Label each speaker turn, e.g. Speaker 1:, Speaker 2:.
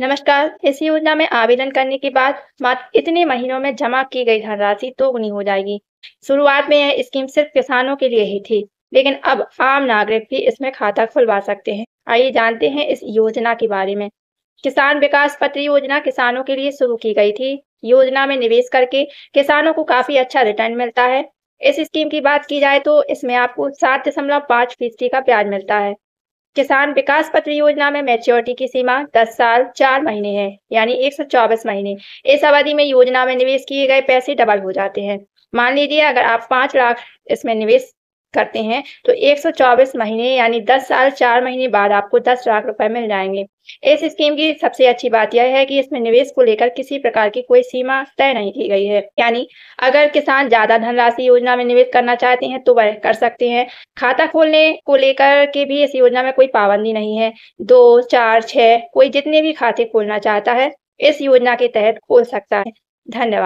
Speaker 1: नमस्कार इस योजना में आवेदन करने के बाद मात्र इतने महीनों में जमा की गई धनराशि दोगुनी हो जाएगी शुरुआत में यह स्कीम सिर्फ किसानों के लिए ही थी लेकिन अब आम नागरिक भी इसमें खाता खुलवा सकते हैं आइए जानते हैं इस योजना के बारे में किसान विकास पत्र योजना किसानों के लिए शुरू की गई थी योजना में निवेश करके किसानों को काफी अच्छा रिटर्न मिलता है इस स्कीम की बात की जाए तो इसमें आपको सात दशमलव पाँच फीसदी का ब्याज मिलता है किसान विकास पत्र योजना में मैच्योरिटी की सीमा 10 साल 4 महीने है यानी 124 महीने इस अवधि में योजना में निवेश किए गए पैसे डबल हो जाते हैं मान लीजिए अगर आप 5 लाख इसमें निवेश करते हैं तो 124 महीने यानी 10 साल चार महीने बाद आपको 10 लाख रुपए मिल जाएंगे इस स्कीम की सबसे अच्छी बात यह है कि इसमें निवेश को लेकर किसी प्रकार की कोई सीमा तय नहीं की गई है यानी अगर किसान ज्यादा धनराशि योजना में निवेश करना चाहते हैं तो वह कर सकते हैं खाता खोलने को लेकर के भी इस योजना में कोई पाबंदी नहीं है दो चार छह कोई जितने भी खाते खोलना चाहता है इस योजना के तहत खोल सकता है धन्यवाद